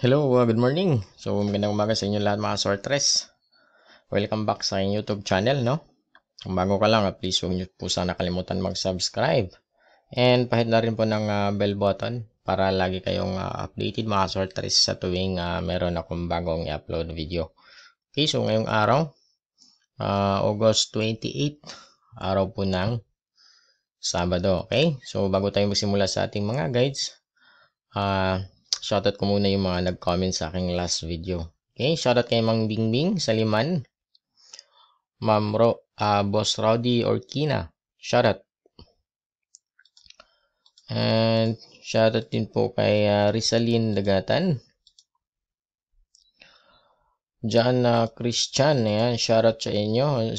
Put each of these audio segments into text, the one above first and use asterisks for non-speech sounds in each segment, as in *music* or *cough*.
Hello, uh, good morning. So, magandang umaga sa inyo lahat mga sortress. Welcome back sa aking YouTube channel, no? Kung bago ka lang, ah, please huwag niyo po sana kalimutan mag-subscribe. And pahit na rin po ng uh, bell button para lagi kayong uh, updated mga sortress sa tuwing uh, meron akong bagong i-upload video. Okay, so ngayong araw, uh, August 28, araw po ng Sabado, okay? So, bago tayo magsimula sa ating mga guides, ah... Uh, shoutout ko muna yung mga nag-comment sa aking last video. Okay, shoutout kay Mang Bingbing sa Liman. Ma'am Ro, uh, Boss Rowdy Orkina. Shoutout. And shoutout din po kay uh, Rizalin Dagatan. John uh, Christian, ayan, shoutout sa inyo.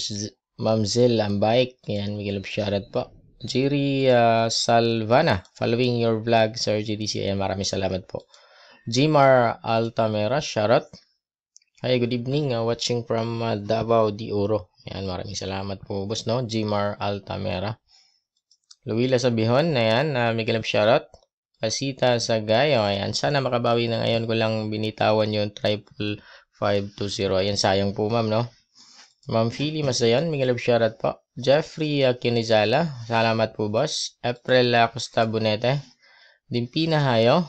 Ma'am Zell Ambaik, ayan, Miguel shoutout po. Jiri uh, ah, Salvana, following your vlog, Sir GDC. maraming salamat po. Jimar Altamera, Sharot. Hi, good evening. Uh, watching from uh, Davao de Oro. Yan, maraming salamat po, boss, no? Jimar Altamera. Luwila sa Bihon, ayan, uh, Miguel Sharat. Pasita sa Gayo, ayan. Sana makabawi na ngayon ko lang binitawan yung triple 520. Ayan, sayang po, ma'am, no? Ma'am Philly Masayan, Miguel Shoutout po. Jeffrey Kinizala, salamat po boss. April Costa Bonete, Dimpina Hayo.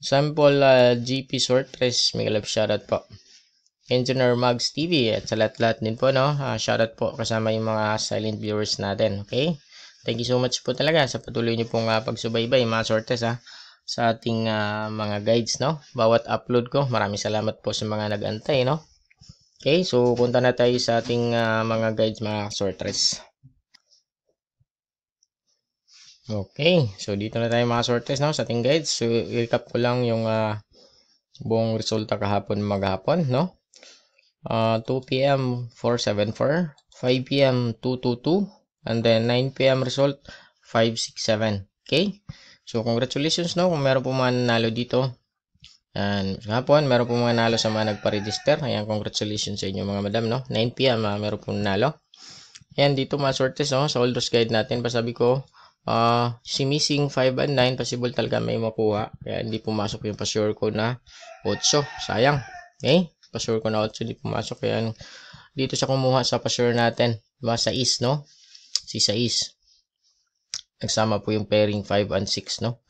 Sample uh, GP Sortress, Miguel Shoutout po. Engineer Mugs TV at sa lahat-lahat din po no. Uh, shoutout po kasama yung mga silent viewers natin, okay? Thank you so much po talaga sa patuloy niyo pong uh, pagsubaybay mga sortes ha ah, sa ating uh, mga guides no. Bawat upload ko, maraming salamat po sa mga nagantay no. Okay, so punta na tayo sa ating uh, mga guides mga sortress. Okay, so dito na tayo mga sortress no, sa ating guides. So i-recap ko lang yung uh, buong resulta kahapon maghapon no. Uh, 2 p.m. 474, 5 p.m. 222, and then 9 p.m. result 567. Okay? So congratulations no kung meron po manalo dito. And Yan. po, meron po mga nalo sa mga nagpa-register. Ayan, congratulations sa inyo mga madam, no? 9pm, uh, ah, meron po nalo. Yan, dito mga sortes, no? Sa holders guide natin, pasabi ko, uh, si missing 5 and 9, possible talaga may makuha. Kaya hindi pumasok yung pasure ko na 8. Sayang. Okay? Eh, pasure ko na 8, hindi pumasok. Kaya ano, dito sa kumuha sa pasure natin, diba? Sa is, no? Si sa is. Nagsama po yung pairing 5 and 6, no?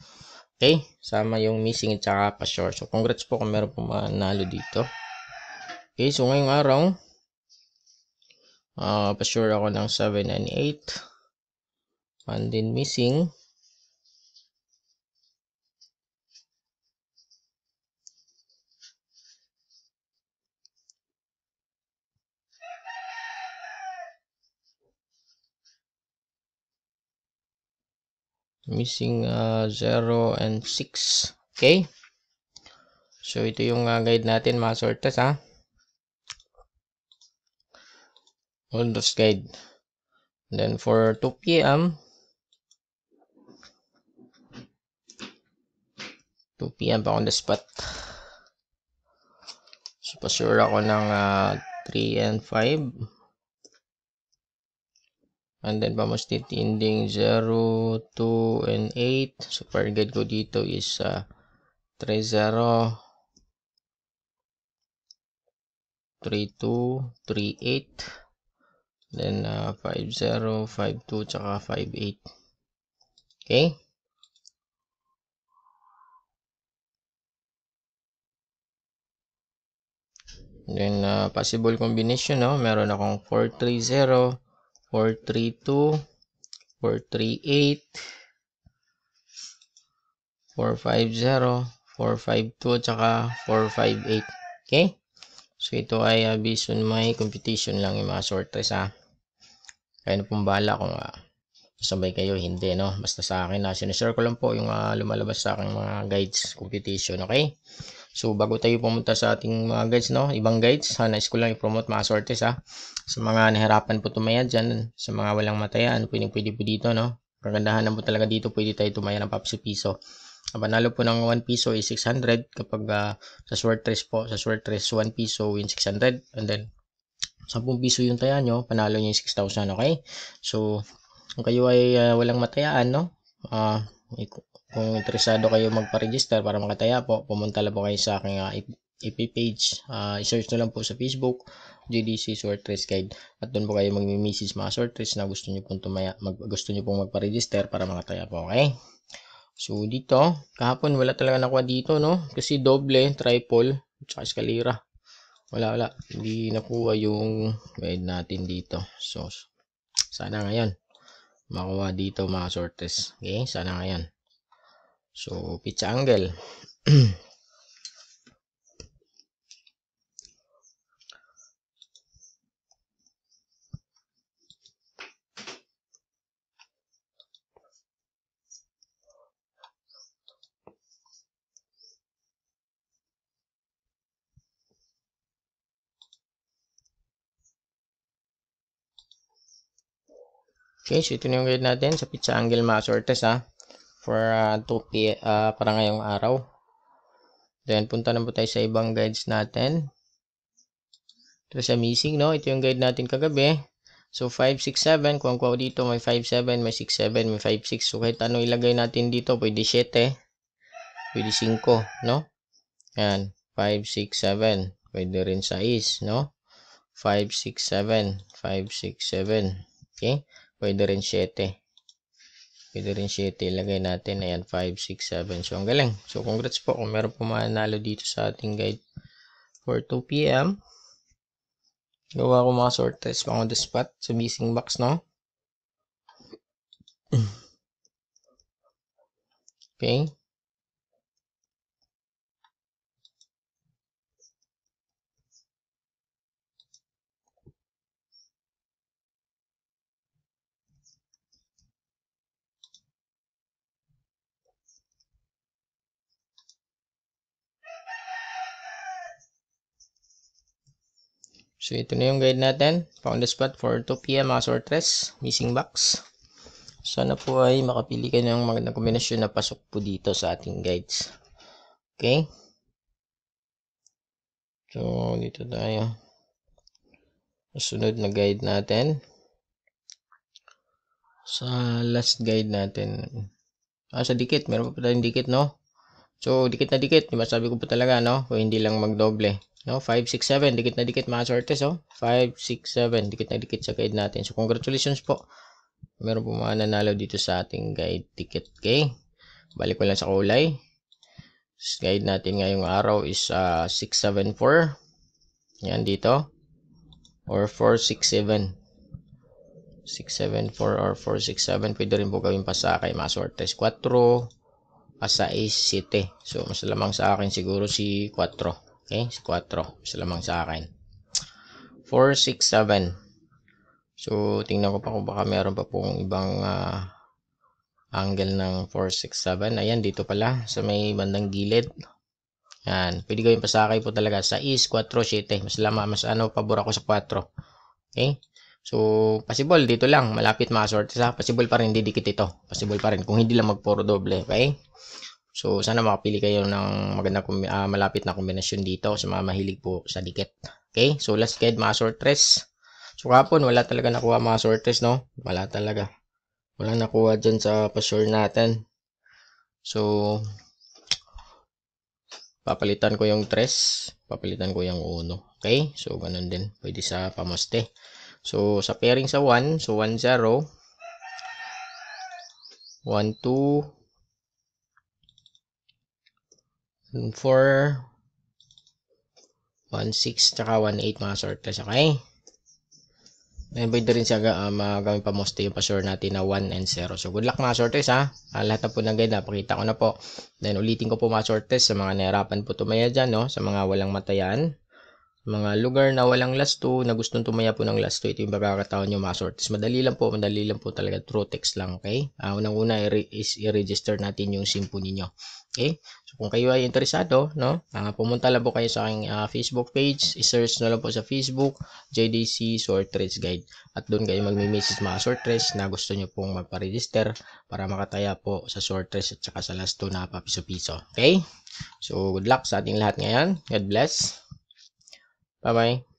Okay? Sama yung missing at saka pa-sure. So, congrats po kung meron po manalo dito. Okay, so ngayong araw, uh, pa-sure ako ng 7 and 8. And then missing. missing uh, ah, 0 and 6 okay so ito yung uh, guide natin mga sortas ha Windows guide then for 2 p.m 2 p.m pa on the spot so pasure ako ng uh, ah, 3 and 5 And then, pamostit ending 0, 2, and 8. So, target ko dito is uh, 3, 0, 3, 2, 3, 8. Then, uh, 5, 0, 5, 2, tsaka 5, 8. Okay? Then, uh, possible combination, no? Meron akong 430, 432, 438, 450, 452, tsaka 458. Okay? So, ito ay uh, based on my computation lang yung mga sorters ha. Ah. Kaya na pong bahala kung uh, sabay kayo, hindi no. Basta sa akin na uh, sinishare ko lang po yung uh, lumalabas sa aking mga guides computation. Okay? So bago tayo pumunta sa ating mga guides no, ibang guides, ha, nais ko lang i-promote mga sortes ha. Sa mga nahirapan po tumaya diyan, sa mga walang mataya, ano pwede pwede po dito no. Kagandahan na po talaga dito, pwede tayo tumaya ng papsi piso. Ang panalo po ng 1 piso is 600 kapag uh, sa short po, sa short 1 piso win 600 and then 10 piso yung taya nyo, panalo nyo yung 6,000, okay? So, kung kayo ay uh, walang matayaan, no? Uh, kung interesado kayo magpa-register para makataya po, pumunta lang po kayo sa aking uh, ah, EP page. Uh, I-search nyo lang po sa Facebook, GDC Short Race Guide. At doon po kayo mag-message mga short race na gusto nyo pong, tumaya, mag, gusto nyo pong magpa-register para makataya po, okay? So, dito, kahapon wala talaga nakuha dito, no? Kasi doble, triple, tsaka eskalera. Wala, wala. Hindi nakuha yung guide natin dito. So, sana ngayon makuha dito mga short race. Okay? Sana ngayon. So, pitch angle. Okay, so ito na yung guide natin sa pizza angle mass or ha for uh, ah, 2 p uh, para ngayong araw. Then punta naman tayo sa ibang guides natin. Ito sa missing, no? Ito yung guide natin kagabi. So 5, 6, 7. Kung ko dito may 5, 7, may 6, 7, may 5, 6. So kahit ano ilagay natin dito, pwede 7, pwede 5, no? Ayun, 5, 6, 7. Pwede rin 6, no? 5, 6, 7. 5, 6, 7. Okay? Pwede rin 7. Pwede rin 7. Ilagay natin. Ayan, 5, 6, 7. So, ang galing. So, congrats po kung meron pumanalo dito sa ating guide for 2 p.m. Gawa ko mga sort test pa on the spot sa missing box, no? *clears throat* okay. So, ito na yung guide natin. Found the spot for 2pm mga sortress. Missing box. Sana po ay makapili kayo ng magandang kombinasyon na pasok po dito sa ating guides. Okay? So, dito tayo. Sunod na guide natin. Sa last guide natin. Ah, sa dikit. Meron pa pa tayong dikit, no? So, dikit na dikit. Diba sabi ko po talaga, no? Kung hindi lang magdoble. No? 5, 6, 7. Dikit na dikit mga sortes, oh. 5, 6, 7. Dikit na dikit sa guide natin. So, congratulations po. Meron po mga nanalo dito sa ating guide ticket, okay? Balik ko lang sa kulay. Guide natin ngayong araw is uh, ah, 674. Yan dito. Or 467. 674 or 467. Pwede rin po gawin pa sa kay mga sortes. 4, asa is 7. So, mas lamang sa akin siguro si 4. Okay? Si 4. Mas lamang sa akin. 4, 6, 7. So, tingnan ko pa kung baka meron pa pong ibang uh, angle ng 4, 6, 7. Ayan, dito pala. Sa may bandang gilid. Yan. Pwede gawin pa sa akin po talaga. Sa is, 4, 7. Mas lama. Mas ano, pabor ako sa 4. Okay? So, possible dito lang, malapit maswerte sa, possible pa rin didikit ito. Possible pa rin kung hindi lang magpuro doble, okay? So, sana makapili kayo ng maganda uh, ah, malapit na kombinasyon dito sa mga mahilig po sa dikit. Okay? So, let's get mga sortress. So, kapon, wala talaga nakuha mga sortress, no? Wala talaga. Wala nakuha diyan sa pasure natin. So, papalitan ko yung 3. Papalitan ko yung 1. Okay? So, ganun din. Pwede sa pamoste. So, sa pairing sa 1, so 1, 0, 1, 2, 1, 4, 1, 6, tsaka 1, 8 mga sort class, okay? Ngayon pwede rin siya uh, magamit pa most yung pasure natin na 1 and 0. So good luck mga sortes ha. Uh, lahat na po ng guide napakita ko na po. Then ulitin ko po mga sortes sa mga nahirapan po tumaya dyan no. Sa mga walang matayan mga lugar na walang last lasto, na gustong tumaya po ng last lasto, ito yung pagkakataon nyo mga Madali lang po, madali lang po talaga, true text lang, okay? Uh, Unang-una is i-register natin yung SIM po ninyo. Okay? So, kung kayo ay interesado, no, uh, pumunta lang po kayo sa aking uh, Facebook page. I-search na lang po sa Facebook, JDC Short Guide. At doon kayo magme-message mga short na gusto nyo pong magpa-register para makataya po sa short at saka sa last two na papiso-piso. Okay? So, good luck sa ating lahat ngayon. God bless. Tá